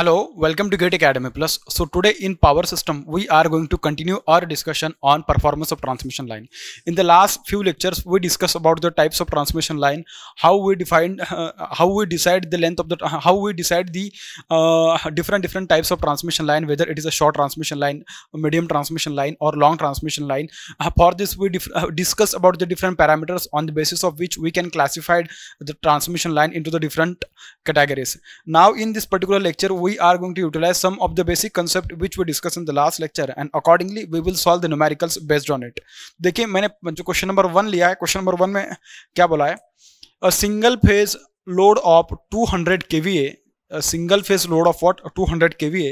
Hello, welcome to Great Academy Plus. So today in power system, we are going to continue our discussion on performance of transmission line. In the last few lectures, we discussed about the types of transmission line, how we define, uh, how we decide the length of the, how we decide the uh, different different types of transmission line, whether it is a short transmission line, medium transmission line, or long transmission line. Uh, for this, we uh, discuss about the different parameters on the basis of which we can classify the transmission line into the different categories. Now in this particular lecture, we we are going to utilize some of the basic concept which we discussed in the last lecture and accordingly we will solve the numericals based on it देखिए मैंने जो question number one लिया है question number one में क्या बोला है a single phase load of 200 kVA a single phase load of what 200 kVA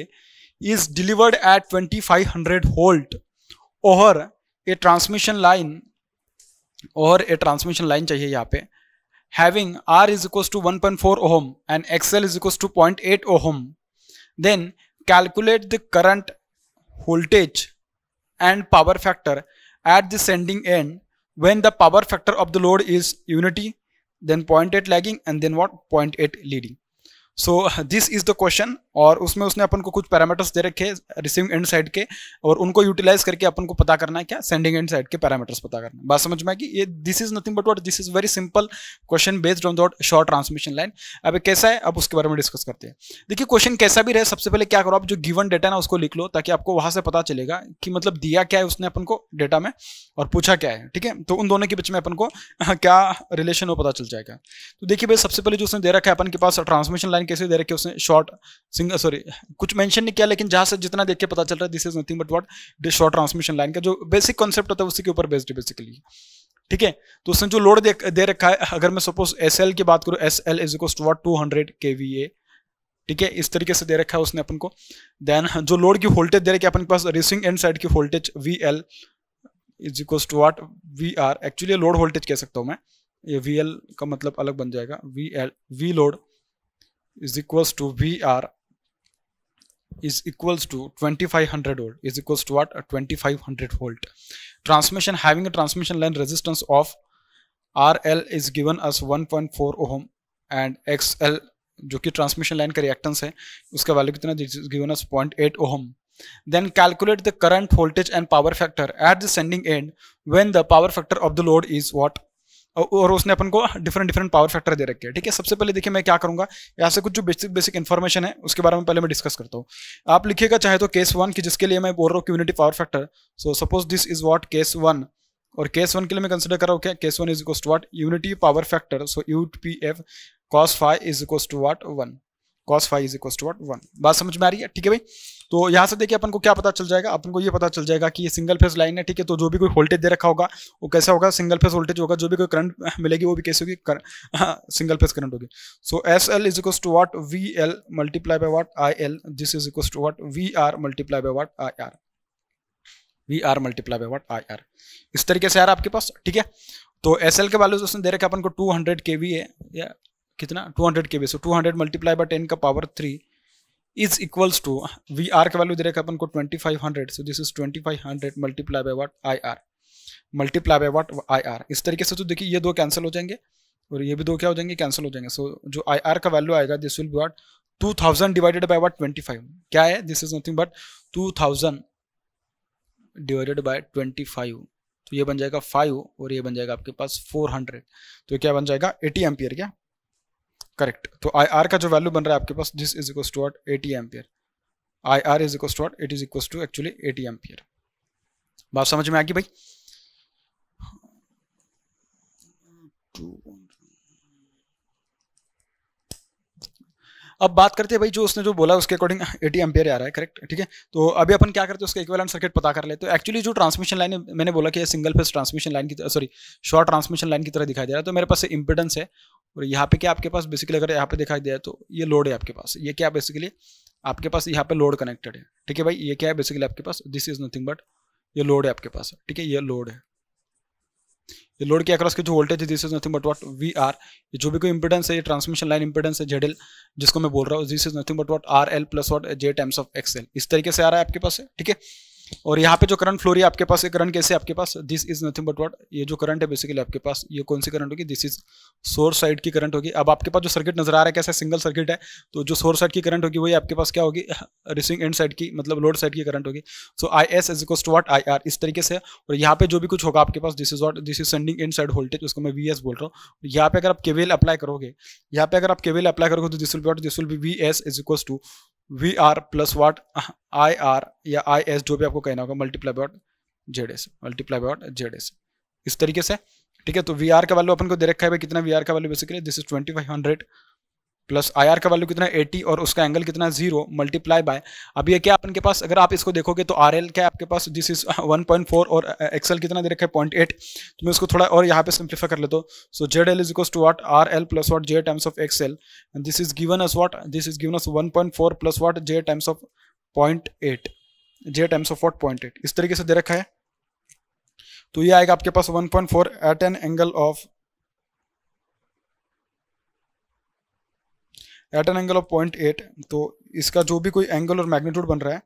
is delivered at 2500 volt और a transmission line और a transmission line चाहिए यहाँ पे having R is equals to 1.4 ohm and XL is equals to 0.8 ohm Then calculate the current voltage and power factor at the sending end when the power factor of the load is unity, then 0.8 lagging and then what 0.8 leading. So this is the question और उसमें उसने अपन को कुछ parameters they रखे receiving end side के और उनको यूटिलाइज करके अपन को पता करना है क्या सेंडिंग एंड साइड के पैरामीटर्स पता करना है बात समझ में आएगी ये this is nothing but what this is very simple question based on that short transmission line अब कैसा है अब उसके बारे में डिस्कस करते हैं देखिए क्वेश्चन कैसा भी रहे सबसे पहले क्या करो आप जो गिवन डेटा ना उसको लिख लो ताकि आपको वहां से पता चलेगा कि मतलब दिया क्या है उसने अपन को डेटा में और पूछा क्या है ठीक है तो उन दोनों के बीच में अपन को क्या रिलेशन हो पता चल जाएगा तो देखिए भाई सबसे पहले जो उसने दे रखा है अपन के पास ट्रांसमिशन लाइन कैसे दे रखे उसने शॉर्ट सिंगल सॉरी कुछ मेंशन नहीं किया लेकिन जहां से जितना देख के पता चल रहा है this is nothing but what short transmission line का जो बेसिक कॉन्सेप्ट होता है उसी के ऊपर बेस्ड है बेसिकली ठीक है तो उसने जो लोड दे रखा है अगर मैं सपोज एस की बात करूँ S L is equal to what two hundred K V A ठीक है इस तरीके से दे रखा है उसने अपन को देन जो लोड की वोल्टेज दे रखी है अपन के पास रेसिंग एंड साइड की voltage V L is equal to what V R actually load voltage कह सकता हूँ मैं ये वी का मतलब अलग बन जाएगा V L V load is equals to VR is equals to 2500 volt is equals to what 2500 volt transmission having a transmission line resistance of RL is given as 1.4 ohm and XL जो कि transmission line का reactance है उसका value कितना given as 0.8 ohm then calculate the current voltage and power factor at the sending end when the power factor of the load is what और उसने अपन को डिफरेंट डिफरेंट पावर फैक्टर दे रखे हैं ठीक है सबसे पहले देखिए मैं क्या करूंगा यहाँ से कुछ जो बेसिक बेसिक इन्फॉर्मेशन है उसके बारे में पहले मैं डिस्कस करता हूँ आप लिखिएगा चाहे तो केस वन की जिसके लिए मैं बोल रहा हूँ community power factor so suppose this is what case one और केस वन के लिए मैं कंसिडर कर रहा हूँ क्या case one is equal to what unity power factor so U P F cos five is equal to what one cos five is equal to what one बात समझ में आ रही है ठीक है भाई तो यहाँ से देखिए अपन को क्या पता चल जाएगा अपन को ये पता चल जाएगा कि ये सिंगल फेज लाइन है ठीक है तो जो भी कोई वोल्टेज दे रखा होगा वो कैसा होगा सिंगल फेज वोल्टेज होगा जो भी कोई करंट मिलेगी वो भी कैसे होगी कर, सिंगल फेज करंट होगी so S L is equal to what V L multiply by what I L this is equal to what V R multiply by what I R V R multiply by what I R इस तरीके से यार आपके पास ठीक है तो S L के values उसने दे रखे अपन को टू हंड्रेड के वी है या कितना 200 hundred K B so two hundred multiply by ten का power three is equals to V R का वैल्यू दे रखा अपन को twenty five hundred so this is twenty five hundred multiply by what I R multiply by what I R इस तरीके से तो देखिए ये दो कैंसिल हो जाएंगे और ये भी दो क्या हो जाएंगे कैंसिल हो जाएंगे सो so, जो आई आर का वैल्यू आएगा this will be what two thousand divided by what twenty five क्या है this is nothing but two thousand divided by twenty five तो ये बन जाएगा फाइव और ये बन जाएगा आपके पास फोर हंड्रेड तो क्या बन जाएगा एटी एम्पियर क्या करेक्ट तो आई आर का जो वैल्यू बन रहा है आपके पास this is equal to what eighty ampere I R is equal to what it is equal to actually eighty ampere बात समझ में आ गई भाई अब बात करते हैं भाई जो उसने जो बोला उसके अकॉर्डिंग एटी एम्पियर आ रहा है करेक्ट ठीक है तो अभी अपन क्या करते हैं उसका इक्विवेलेंट सर्किट पता कर लेते तो एक्चुअली जो ट्रांसमिशन लाइन मैंने बोला कि सिंगल फेस ट्रांसमिशन लाइन की सॉरी शॉर्ट ट्रांसमिशन लाइन की तरह दिखाई दे रहा है तो मेरे पास इंपीडेंस है और यहाँ पे क्या आपके पास बेसिकली अगर यहाँ पे दिखाई दिया तो ये लोड है आपके पास ये क्या बेसिकली आपके पास यहाँ पे लोड कनेक्टेड है ठीक है भाई ये क्या है बेसिकली आपके पास दिस इज नथिंग बट ये लोड है आपके पास ठीक है ये लोड है ये लोड के अक्रॉस के जो वोल्टेज है this is nothing but what V R जो भी कोई इंपिडेंस है ये ट्रांसमिशन लाइन इंपिडेंस है जेडल जिसको मैं बोल रहा हूँ this is nothing but what R L plus what J times of X L इस तरीके से आ रहा है आपके पास ठीक है और यहाँ पे जो करंट फ्लोरी है आपके पास ये करंट कैसे आपके पास this is nothing but what ये जो करंट है बेसिकली आपके पास ये कौन सी करंट होगी दिस इज सोर्स साइड की करंट होगी अब आपके पास जो सर्किट नजर आ रहा है कैसा सिंगल सर्किट है तो जो सोर्स साइड की करंट होगी वही आपके पास क्या होगी रिसिंग एंड साइड की मतलब लोड साइड की करंट होगी so I S is equal to what I R इस तरीके से और यहाँ पे जो भी कुछ होगा आपके पास this is what this is sending end side voltage उसको मैं वी एस बोल रहा हूँ यहाँ पे अगर आप केवेल अप्लाई करोगे यहाँ पे अगर आप केवेल अप्लाई करोगे तो this will what this will be V S is equal to V R plus what I R या आई एस जो भी आपको कहना होगा multiply by Z S multiply by Z S इस तरीके से ठीक है तो वी आर का वैल्यू अपन को दे रखा है भाई कितना वी आर का value basically this is twenty five hundred plus I का वैल्यू कितना है 80 और उसका एंगल कितना है जीरो मल्टीप्लाई बाय अब ये क्या अपन के पास अगर आप इसको देखोगे तो आर क्या है आपके पास दिस इज 1.4 और एक्सएल uh, कितना दे रखा है पॉइंट एट तो मैं इसको थोड़ा और यहाँ पे सिंप्लीफाई कर लेता हूँ so Z L is equal to what R L plus what J times of X X L this is given as what this is given as one point four plus what J times of point eight J times of what point eight इस तरीके से दे रखा है तो ये आएगा आपके पास one 1.4 at an angle of at an angle of point eight तो इसका जो भी कोई एंगल और मैग्नीट्यूड बन रहा है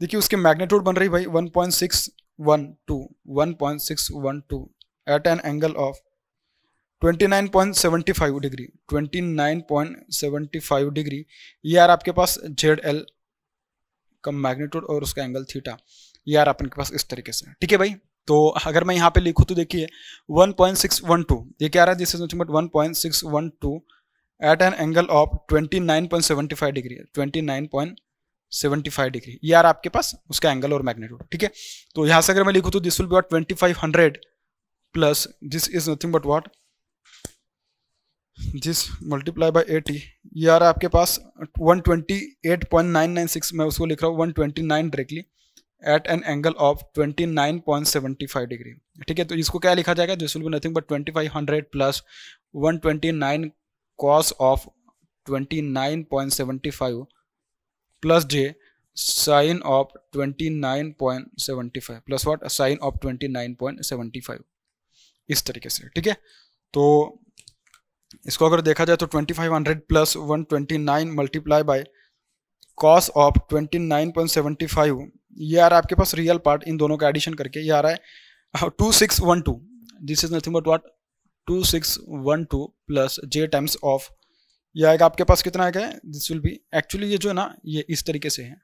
देखिए उसके मैग्नीट्यूड बन रही भाई one point six one two one point six one two at an angle of twenty nine point seventy five degree twenty nine point seventy five degree ये यार आपके पास जेड एल का मैग्नीट्यूड और उसका एंगल थीटा ये यार अपन के पास इस तरीके से ठीक है भाई तो अगर मैं यहाँ पे लिखूँ तो देखिए one one point six two ये क्या रहा है this is nothing but two at an angle of 29.75 degree 29.75 degree ये यार आपके पास उसका एंगल और मैग्नेट्यूड ठीक है तो यहां से अगर मैं लिखू तो this will be what twenty five plus this is nothing but what this multiply by eighty ये यार आपके पास 128.996 मैं उसको लिख रहा हूँ 129 directly at an angle of 29.75 degree ठीक है तो इसको क्या लिखा जाएगा this will be nothing but 2500 plus 129 cos of 29.75 plus j sine of 29.75 plus what sine of 29.75 इस तरीके से ठीक है तो इसको अगर देखा जाए तो 2500 plus 129 multiply by cos of 29.75 ये आ रहा है आपके पास रियल पार्ट इन दोनों का एडिशन करके ये आ रहा है two six one two this is nothing but what two six one two plus J times of ये आएगा आपके पास कितना आएगा दिस विल बी एक्चुअली ये जो है ना ये इस तरीके से है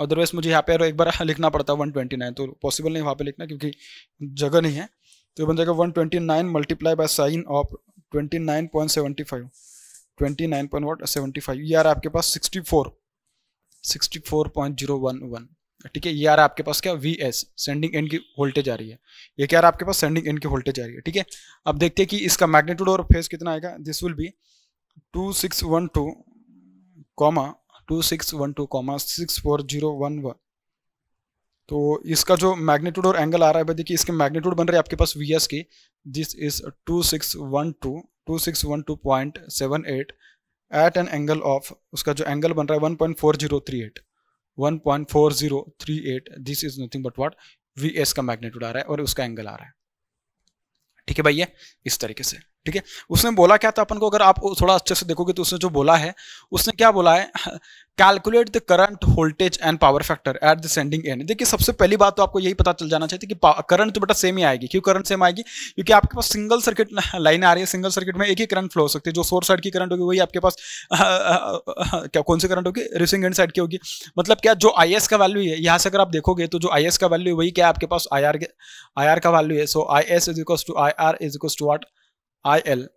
अदरवाइज मुझे यहाँ पे एक बार लिखना पड़ता है वन ट्वेंटी नाइन तो पॉसिबल नहीं वहाँ पे लिखना क्योंकि जगह नहीं है तो ये बन जाएगा one twenty nine multiply by sine of twenty nine point seventy five twenty nine point what seventy five ये आ रहा है आपके पास sixty four sixty four point zero one one ठीक है ये आ रहा है आपके पास क्या वी एस सेंडिंग एंड की वोल्टेज आ रही है ये क्या रहा आपके पास सेंडिंग एंड की वोल्टेज आ रही है ठीक है अब देखते हैं कि इसका मैग्नीट्यूड और फेज कितना आएगा this will be two six one two comma two six one two comma six four zero one one तो इसका जो मैग्नीट्यूड और एंगल आ रहा है भाई देखिए इसके मैग्नीट्यूड बन रहे आपके पास वी एस की this is two six one two two six one two point seven eight at an angle of उसका जो एंगल बन रहा है one point four zero three eight 1.4038 this is nothing but what V S का magnitude आ रहा है और उसका एंगल आ रहा है ठीक है भैया इस तरीके से ठीक है उसने बोला क्या था अपन को अगर आप थोड़ा अच्छे से देखोगे तो उसने जो बोला है उसने क्या बोला है calculate the current voltage and power factor at the sending end देखिए सबसे पहली बात तो आपको यही पता चल जाना चाहिए कि करंट तो बेटा सेम ही आएगी क्यों करंट सेम आएगी क्योंकि आपके पास सिंगल सर्किट लाइन आ रही है सिंगल सर्किट में एक ही करंट फ्लो हो सकती है जो सोर्स साइड की करंट होगी वही आपके पास आ, आ, आ, क्या कौन सी करंट होगी रिसिंग एंड साइड की होगी मतलब क्या जो आई का वैल्यू है यहाँ से अगर आप देखोगे तो जो आई का वैल्यू है वही क्या आपके पास आई आर का वैल्यू है so I S is equal to I R is equal to what I L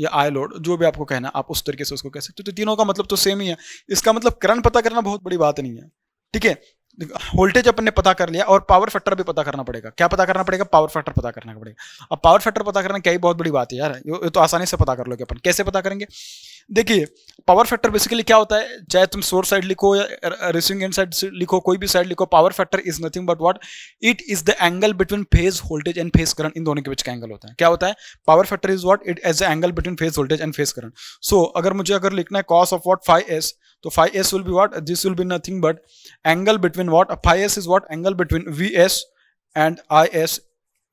या आई लोड जो भी आपको कहना आप उस तरीके से उसको कह सकते हो तो तीनों का मतलब तो सेम ही है इसका मतलब करंट पता करना बहुत बड़ी बात नहीं है ठीक है वोल्टेज अपन ने पता कर लिया और पावर फैक्टर भी पता करना पड़ेगा क्या पता करना पड़ेगा पावर फैक्टर पता करना पड़ेगा अब पावर फैक्टर पता करना क्या ही बहुत बड़ी बात है यार ये तो आसानी से पता कर लोगे अपन कैसे पता करेंगे देखिए पावर फैक्टर बेसिकली क्या होता है चाहे तुम सोर्स साइड लिखो या रिसिविंग एंड साइड लिखो कोई भी साइड लिखो power factor is nothing but what it is the angle between phase voltage and phase current इन दोनों के बीच का एंगल होता है क्या होता है power factor is what it as the angle between phase voltage and phase current so अगर मुझे अगर लिखना है cos of what five S तो five S will be what this will be nothing but angle between what five S is what angle between V S I S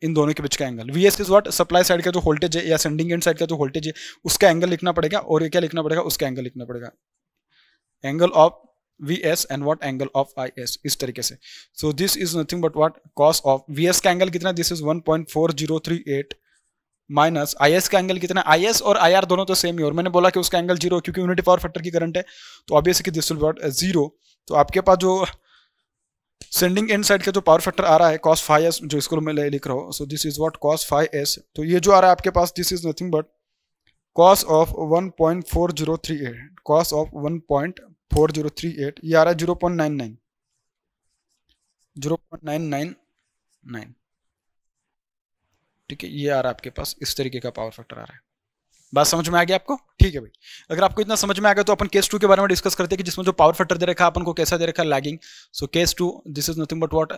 इन दोनों के बीच का angle V S is what supply side का जो voltage है या sending end side का जो वोल्टेज है उसका एंगल लिखना पड़ेगा और ये क्या लिखना पड़ेगा उसका एंगल लिखना पड़ेगा angle of V S and what angle of I S इस तरीके से so this is nothing but what cos of V S का एंगल कितना this is one point four zero three eight minus I S का angle कितना I S और I R दोनों तो सेम ही और मैंने बोला कि उसका एंगल जीरो क्योंकि यूनिटी पावर फैक्टर की करंट है तो ऑब्वियस कि दिस विल बॉट जीरो तो आपके पास जो सेंडिंग एंड साइड का जो पावर फैक्टर आ रहा है कॉस फाइव एस जो इसको मैं लिख रहा हूँ so this is what cos five S तो ये जो आ रहा है आपके पास this is nothing but cos of one point four zero three eight cos of one point four zero three eight ये आ रहा है zero zero point point nine nine nine nine nine ठीक है ये आ रहा है आपके पास इस तरीके का पावर फैक्टर आ रहा है बात समझ में आ गया आपको ठीक है भाई अगर आपको इतना समझ में आ गया तो अपन केस टू के बारे में डिस्कस करते हैं कि जिसमें जो पावर फैक्टर दे रखा है अपन को कैसा दे रखा है lagging so case two this is nothing but what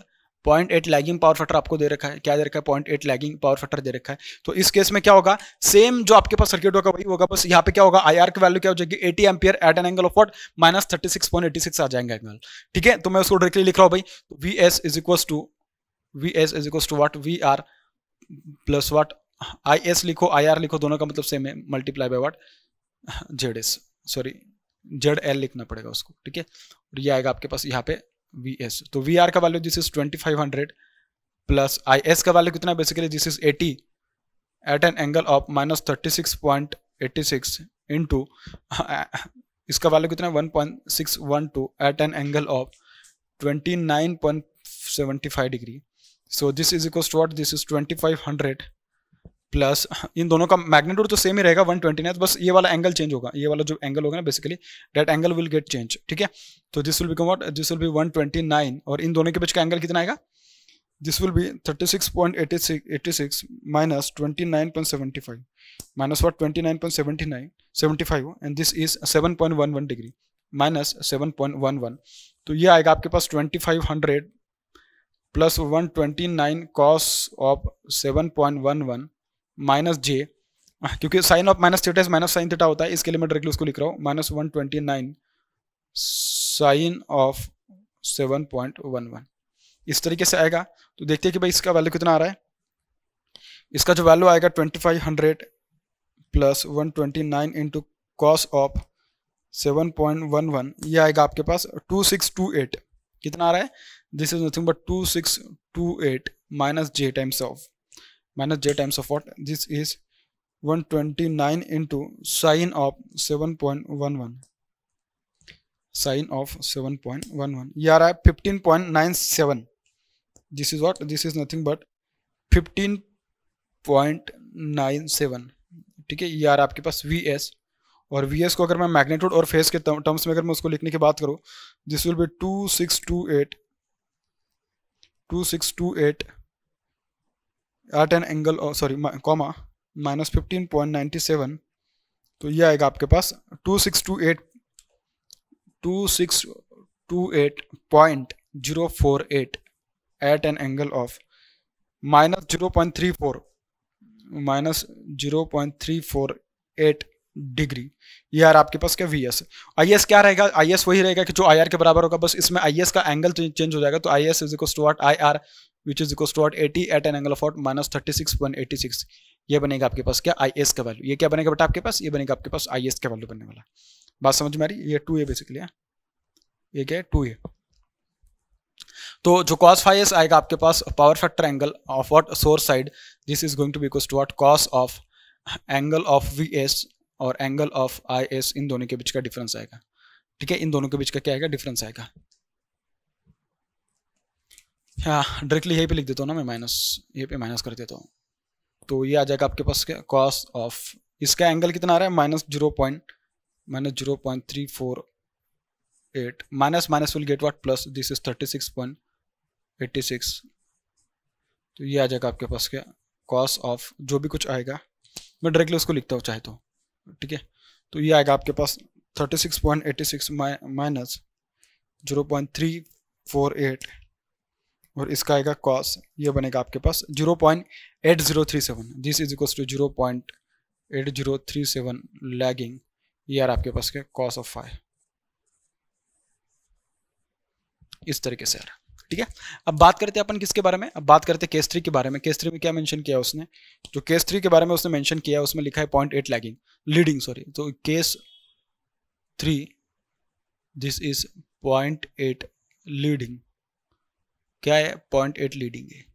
point eight lagging power factor आपको दे रखा है क्या दे रखा है point eight lagging power factor दे रखा है तो इस केस में क्या होगा सेम जो आपके पास सर्किट होगा वही होगा बस यहाँ पे क्या होगा आई आर की वैल्यू क्या हो जाएगी eighty ampere at an angle of what minus thirty six point eighty six आ जाएंगे एंगल ठीक है तो मैं उसको डायरेक्टली लिख रहा हूँ भाई V S is equal to V S is equal to what V R plus what I S लिखो आई आर लिखो दोनों का मतलब सेम है multiply by what Z S sorry Z L लिखना पड़ेगा उसको ठीक है और ये आएगा आपके पास यहाँ पे वी एस तो वी आर का value this is twenty five hundred plus I S का वैल्यू कितना basically this is eighty at an angle of minus thirty six point eighty six into इसका वैल्यू कितना one point six one two at an angle of twenty nine point seventy five degree so this is equal to what this is twenty five hundred plus इन दोनों का magnitude तो same ही रहेगा one twenty nine बस ये वाला angle change होगा ये वाला जो एंगल होगा ना basically that angle will get change ठीक है तो this will become what this will be one twenty nine और इन दोनों के बीच का एंगल कितना आएगा this will be thirty six point eighty six eighty six minus twenty nine point seventy five minus what twenty nine point seventy nine seventy five and this is seven point one one degree minus seven point one one तो ये आएगा आपके पास twenty five hundred plus one twenty nine cos of seven point one one minus J क्योंकि sine of minus theta is minus sine theta होता है इसके लिए मैं डायरेक्टली उसको लिख रहा हूँ minus one twenty nine sine of seven point one one इस तरीके से आएगा तो देखते हैं कि भाई इसका वैल्यू कितना आ रहा है इसका जो वैल्यू आएगा twenty five hundred plus one twenty nine into cos of seven point one one ये आएगा आपके पास टू सिक्स टू एट कितना आ रहा है this is nothing but two six two eight minus J times of minus j times of what this is 129 into sine of 7.11 sine of 7.11 ये आ रहा है 15.97 this is what this is nothing but 15.97 ठीक है ये आ रहा है आपके पास वी एस और वी एस को अगर मैं मैग्नेट्यूड और फेस के टर्म्स में अगर मैं उसको लिखने की बात करूँ this will be two six two eight two six two eight at an angle sorry comma minus fifteen point ninety seven तो ये आएगा आपके पास two six two eight two six two eight point zero four eight at an angle of minus zero point three four minus zero point three four eight degree ये यार आपके पास क्या वी एस आई एस क्या रहेगा I S वही रहेगा कि जो आई आर के बराबर होगा बस इसमें आई एस का एंगल चेंज हो जाएगा तो I S is equal to what I R which is equal to what eighty at an angle of what minus thirty six one eighty six ये बनेगा आपके पास क्या आई एस का वैल्यू ये क्या बनेगा बेटा आपके पास ये बनेगा आपके पास आई एस का वैल्यू बनने वाला बात समझ में आ रही ये टू ए बेसिकली है हाँ? ये क्या है टू ए तो जो कॉस फाइव एस आएगा आपके पास power factor angle of what source side this is going to be equal to what cos of angle of V S और एंगल ऑफ आई एस इन दोनों के बीच का डिफरेंस आएगा ठीक है इन दोनों के बीच का क्या आएगा डिफरेंस आएगा हाँ डायरेक्टली यहीं पे लिख देता हूँ ना मैं माइनस यहीं पे माइनस कर देता हूँ तो ये आ जाएगा आपके पास क्या कॉस ऑफ इसका एंगल कितना आ रहा है minus zero point minus zero point three four eight minus minus will get what plus this is thirty six point eighty six तो ये आ जाएगा आपके पास क्या कॉस ऑफ जो भी कुछ आएगा मैं डायरेक्टली उसको लिखता हूँ चाहे तो ठीक है तो ये आएगा आपके पास thirty six point eighty six minus zero point three four eight और इसका आएगा कॉस ये बनेगा आपके पास zero point eight zero three seven this is equals to zero point eight zero three seven lagging ये यार आपके पास के कॉस ऑफ फाइव इस तरीके से यार ठीक है अब बात करते हैं अपन किसके बारे में अब बात करते हैं केस थ्री के बारे में केस थ्री में क्या मेंशन किया उसने जो केस थ्री के बारे में उसने मेंशन किया उसमें लिखा है point eight lagging leading sorry तो case three this is point eight leading क्या है पॉइंट एट लीडिंग है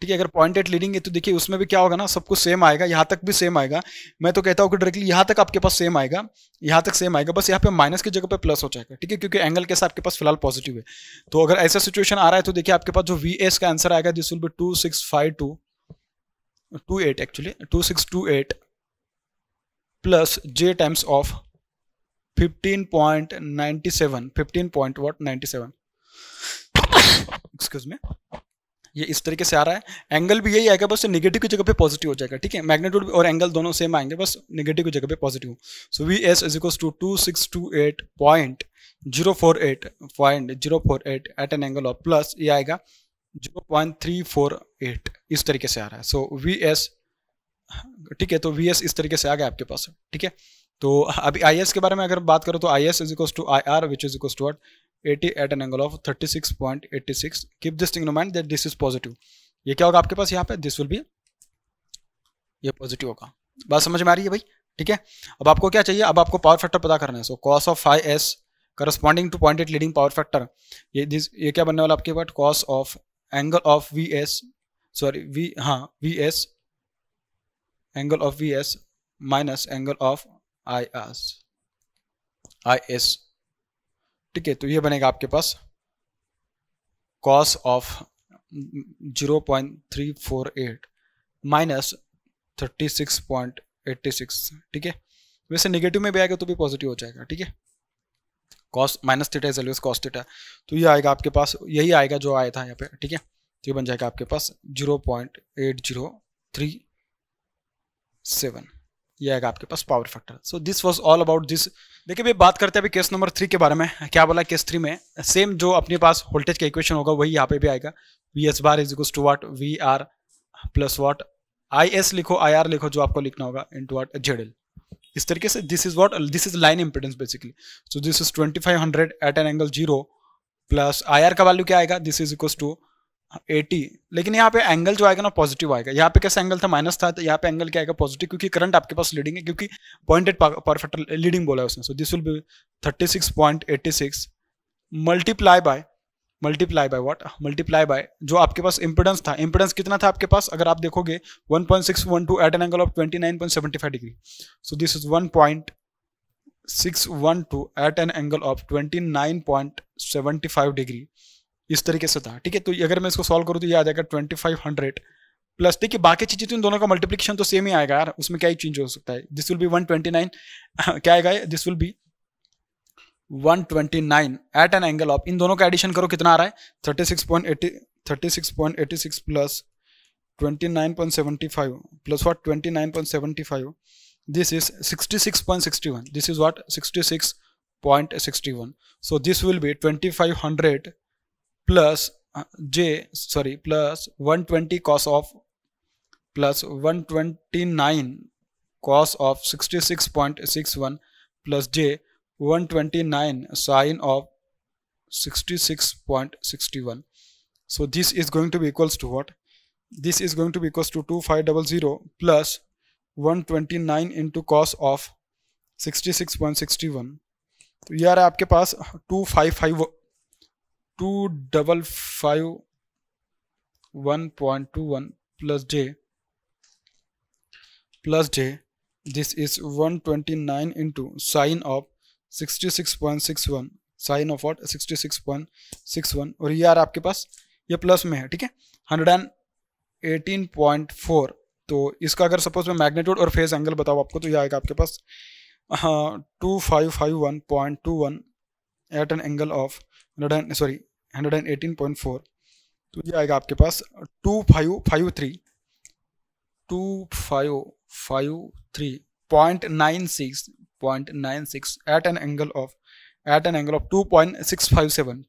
ठीक है अगर पॉइंट एट लीडिंग है तो देखिए उसमें भी क्या होगा ना सब कुछ सेम आएगा यहाँ तक भी सेम आएगा मैं तो कहता हूँ कि डायरेक्टली यहाँ तक आपके पास सेम आएगा यहाँ तक सेम आएगा बस यहाँ पे माइनस की जगह पे प्लस हो जाएगा ठीक है क्योंकि एंगल कैसा आपके पास फिलहाल पॉजिटिव है तो अगर ऐसा सिचुएशन आ रहा है तो देखिए आपके पास जो वी एस का आंसर आएगा this will be two six five two two eight actually two six two eight plus J times of fifteen point ninety seven fifteen point what ninety seven excuse me ये इस तरीके से आ रहा है angle भी यही आएगा बस निगेटिव की जगह पे पॉजिटिव हो जाएगा ठीक है मैग्नेट्यूड और एंगल दोनों सेम आएंगे बस निगेटिव की जगह पे positive so V S is equals to two six two eight point zero four eight point zero four eight at an angle of plus ये आएगा zero point three four eight इस तरीके से आ रहा है सो वी एस ठीक है तो वी एस इस तरीके से आ गया आपके पास ठीक है तो अभी आई एस के बारे में अगर बात करो तो I S is equals to I R which is equals to what 80 at an angle of 36.86 keep this thing no mind that this is positive ये क्या होगा आपके पास यहाँ पे दिस विल बी ये पॉजिटिव होगा बात समझ में आ रही है भाई ठीक है अब आपको क्या चाहिए अब आपको पावर फैक्टर पता करना है so cos of five S corresponding to point eight leading power factor ये दिस ये क्या बनने वाला आपके पास cos of angle of V S sorry V हाँ V S angle of V S minus angle of I S I S ठीक है तो ये बनेगा आपके पास cos of zero point three four eight minus thirty six point eighty six ठीक है वैसे नेगेटिव में भी आएगा तो भी पॉजिटिव हो जाएगा ठीक है cos minus theta is always cos theta तो ये आएगा आपके पास यही आएगा जो आया था यहाँ पे ठीक है तो ये बन जाएगा आपके पास zero point eight zero three seven ये आएगा आपके पास power factor so this was all about this देखिए भाई बात करते हैं अभी केस नंबर थ्री के बारे में क्या बोला केस थ्री में सेम जो अपने पास वोल्टेज का इक्वेशन होगा वही यहाँ पे भी आएगा V S bar is equal to what V R plus what I S लिखो आई आर लिखो जो आपको लिखना होगा into what Z L इस तरीके से this is what this is line impedance basically so this is twenty five hundred at an angle zero plus I R का वैल्यू क्या आएगा this is equal to eighty लेकिन यहाँ पे angle जो आएगा ना पॉजिटिव आएगा यहाँ पे कैसे एंगल था माइनस था तो यहाँ पे एंगल क्या आएगा पॉजिटिव क्योंकि करंट आपके पास लीडिंग है क्योंकि पॉइंटेड परफेक्ट लीडिंग बोला है उसने so this will be thirty six point eighty six multiply by multiply by what multiply by जो आपके पास इंपेडेंस था इंपेडेंस कितना था आपके पास अगर आप देखोगे one one point six two at an angle of twenty nine point seventy five degree so this is one one point six two at an angle of twenty nine point seventy five degree इस तरीके से था ठीक है तो अगर मैं इसको सॉल्व करूँ तो ये आ जाएगा ट्वेंटी फाइव हंड्रेड प्लस देखिए बाकी चीज़ें तो इन दोनों का मल्टीप्लिकेशन तो सेम ही आएगा यार उसमें क्या ही चेंज हो सकता है this will be one twenty nine क्या आएगा this will be one twenty nine at an angle of इन दोनों का एडिशन करो कितना आ रहा है thirty six point eighty thirty six point eighty six plus twenty nine point seventy five plus what twenty nine point seventy five this this is is sixty sixty six point one what sixty six point sixty one so this will be twenty five hundred plus uh, j sorry plus 120 cos of plus 129 cos of 66.61 plus j 129 sine of 66.61 so this is going to be equals to what this is going to be equals to 2500 plus 129 into cos of 66.61 here यार आपके पास two two double five one point two one plus j plus j this is one twenty nine into sine of sixty six point six one sine of what sixty six point six one और ये यार आपके पास ये plus में है ठीक है hundred and eighteen point four तो इसका अगर सपोज मैं मैग्नीट्यूड और फेज एंगल बताऊँ आपको तो ये आएगा आपके पास two five five one point two one at an angle of hundred and sorry 118.4 तो ये आएगा आपके पास two five five three two five five three point nine six point nine six at an angle of at an angle of two point six five seven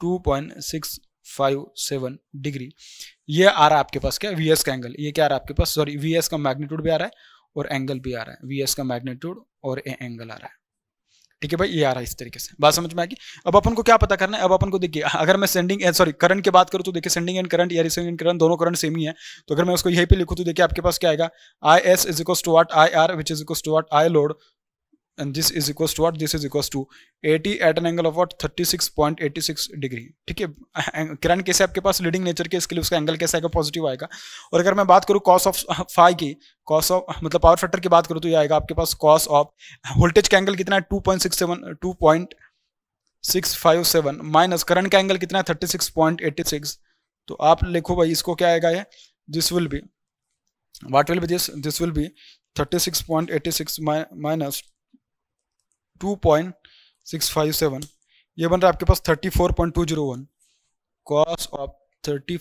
two point six five seven degree ये आ रहा है आपके पास क्या V S का angle ये क्या आ रहा है आपके पास सॉरी वी एस का मैग्नीट्यूड भी आ रहा है और एंगल भी आ रहा है वी एस का मैग्नीट्यूड और ए एंगल आ रहा है ठीक है भाई ये आ रहा है इस तरीके से बात समझ में आ गई अब अपन को क्या पता करना है अब अपन को देखिए अगर मैं सेंडिंग सॉरी करंट की बात करूँ तो देखिए सेंडिंग एंड करंट या रिसीविंग एंड करंट दोनों करंट सेम ही है तो अगर मैं उसको यही पे लिखूँ तो देखिए आपके पास क्या आएगा I S is equal to what I R which is equal to what I load and this is equals to what this is equals to 80 at an angle of what 36.86 degree ठीक है किरण कैसे आपके पास leading nature के इसके लिए उसका angle कैसे आएगा पॉजिटिव आएगा और अगर मैं बात करूँ कॉस ऑफ फाइ की कॉस ऑफ हाँ, मतलब पावर फैक्टर की बात करूँ तो ये आएगा आपके पास कॉस ऑफ वोल्टेज का एंगल कितना है two point six seven two point six five seven minus current का एंगल कितना है thirty six point eighty six तो आप लिखो भाई इसको क्या आएगा ये this will be what will be this this will be thirty six point eighty six minus 2.657 ये बन रहा है आपके पास 34.201 point two zero one cos of thirty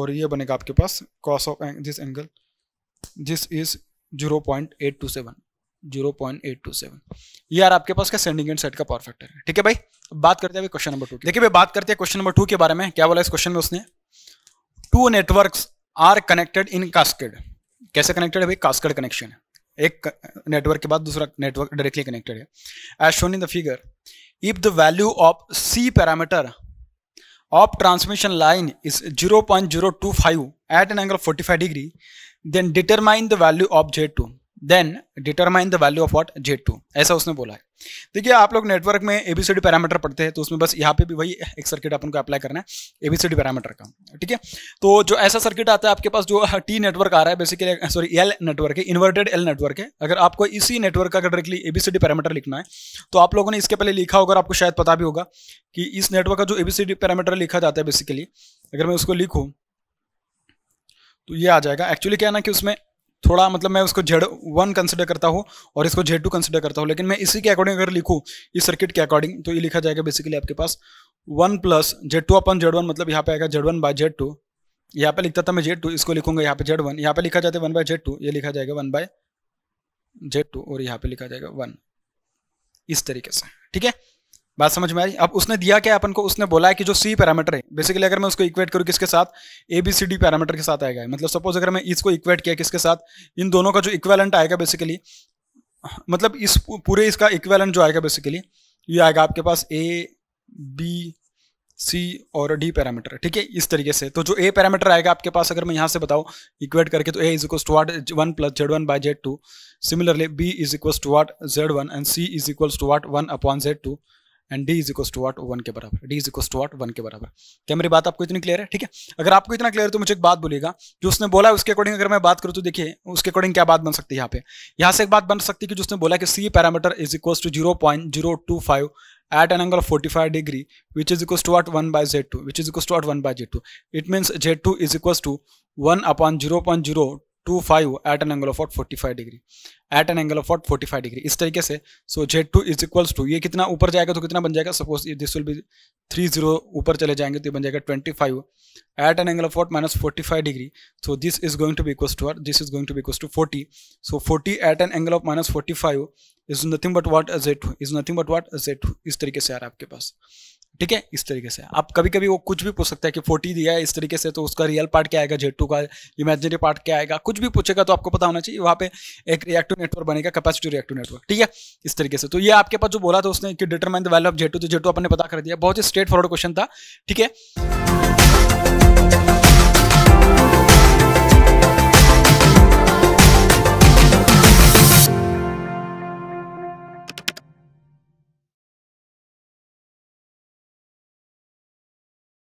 और ये बनेगा आपके पास cos of this angle this is 0.827 0.827 ये यार आपके पास क्या सेंडिंग एंड सेट का पावर फैक्टर है ठीक है भाई बात करते हैं क्वेश्चन नंबर टू देखिए भाई बात करते हैं क्वेश्चन नंबर टू के बारे में क्या बोला इस क्वेश्चन में उसने two networks are connected in cascade कैसे कनेक्टेड है भाई कास्केड कनेक्शन है एक नेटवर्क के बाद दूसरा नेटवर्क डायरेक्टली कनेक्टेड है as shown in the figure if the value of C parameter of transmission line is zero point zero two five at an angle forty five degree then determine the value of Z two then determine the value of what Z two ऐसा उसने बोला है देखिए आप लोग network में ABCD parameter पढ़ते हैं तो उसमें बस यहाँ पे भी वही एक सर्किट अपन को अप्लाई करना है एबीसीडी पैरामीटर का ठीक है तो जो ऐसा सर्किट आता है आपके पास जो टी नेटवर्क आ रहा है बेसिकली सॉरी एल नेटवर्क है इन्वर्टेड एल नेटवर्क है अगर आपको इसी नेटवर्क का डायरेक्टली एबीसीडी पैरामीटर लिखना है तो आप लोगों ने इसके पहले लिखा होगा आपको शायद पता भी होगा कि इस नेटवर्क का जो एबीसीडी पैरामीटर लिखा जाता है बेसिकली अगर मैं उसको लिखूँ तो ये आ जाएगा एक्चुअली क्या है ना कि उसमें थोड़ा मतलब मैं उसको जेड वन कंसिडर करता हूँ और इसको जेड टू कंसिडर करता हूँ लेकिन मैं इसी के अकॉर्डिंग अगर लिखूँ इस सर्किट के अकॉर्डिंग तो ये लिखा जाएगा बेसिकली आपके पास one plus Z two upon Z one मतलब यहाँ पे आएगा Z one by Z two यहाँ पे लिखता था मैं जेड टू इसको लिखूंगा यहाँ पे जेड वन यहाँ पे लिखा जाता है वन बाय जेड टू ये लिखा जाएगा वन बाय जेड टू और यहाँ पे लिखा जाएगा वन इस तरीके से ठीक है बात समझ में आई अब उसने दिया क्या अपन को उसने बोला है कि जो सी पैरामीटर है बेसिकली अगर मैं उसको इक्वेट करूँ किसके साथ A B C D parameter के साथ आएगा मतलब सपोज अगर मैं इसको इक्वेट किया किसके साथ इन दोनों का जो इक्वेलेंट आएगा बेसिकली मतलब इस पूरे इसका इक्वेलेंट जो आएगा बेसिकली ये आएगा आपके पास ए बी सी और डी पैरामीटर ठीक है इस तरीके से तो जो ए पैरामीटर आएगा आपके पास अगर मैं यहाँ से बताऊँ इक्वेट करके तो A is equal to what one plus Z one by Z two similarly B is equal to what Z one and C is equal to what one upon Z two and D is equal to what one के बराबर D is equal to what one के बराबर क्या मेरी बात आपको इतनी clear है ठीक है अगर आपको इतना क्लियर है तो मुझे एक बात बोलेगा जो उसने बोला उसके अकॉर्डिंग अगर मैं बात करूँ तो देखिए उसके अकॉर्डिंग क्या बात बन सकती है यहाँ पे यहाँ से एक बात बन सकती है कि उसने बोला कि C parameter is equal to zero point zero two five degree which is of two degree one is Z two which is by two which one equals Z two it mean Z two is z2 two one upon zero point zero two five at an angle of what forty five degree at an angle of what forty five degree इस तरीके से so Z two is equals to ये कितना ऊपर जाएगा तो कितना बन जाएगा suppose this will be three zero ऊपर चले जाएंगे तो ये बन जाएगा twenty five at an angle of what minus forty five degree so this is going to be equals to or this is going to be equals to forty so forty at an angle of minus forty five is nothing but what Z two is nothing but what Z two इस तरीके से आ रहा है आपके पास ठीक है इस तरीके से आप कभी कभी वो कुछ भी पूछ सकते हैं कि फोर्टी दिया है इस तरीके से तो उसका रियल पार्ट क्या आएगा जेड का इमेजिनरी पार्ट क्या आएगा कुछ भी पूछेगा तो आपको पता होना चाहिए वहाँ पे एक रिएक्टिव नेटवर्क बनेगा कैपेसिटी रिएक्टिव नेटवर्क ठीक है इस तरीके से तो ये आपके पास जो बोला था उसने कि determine the value of Z तो जेड आपने पता कर दिया बहुत ही स्ट्रेट फॉरवर्ड क्वेश्चन था ठीक है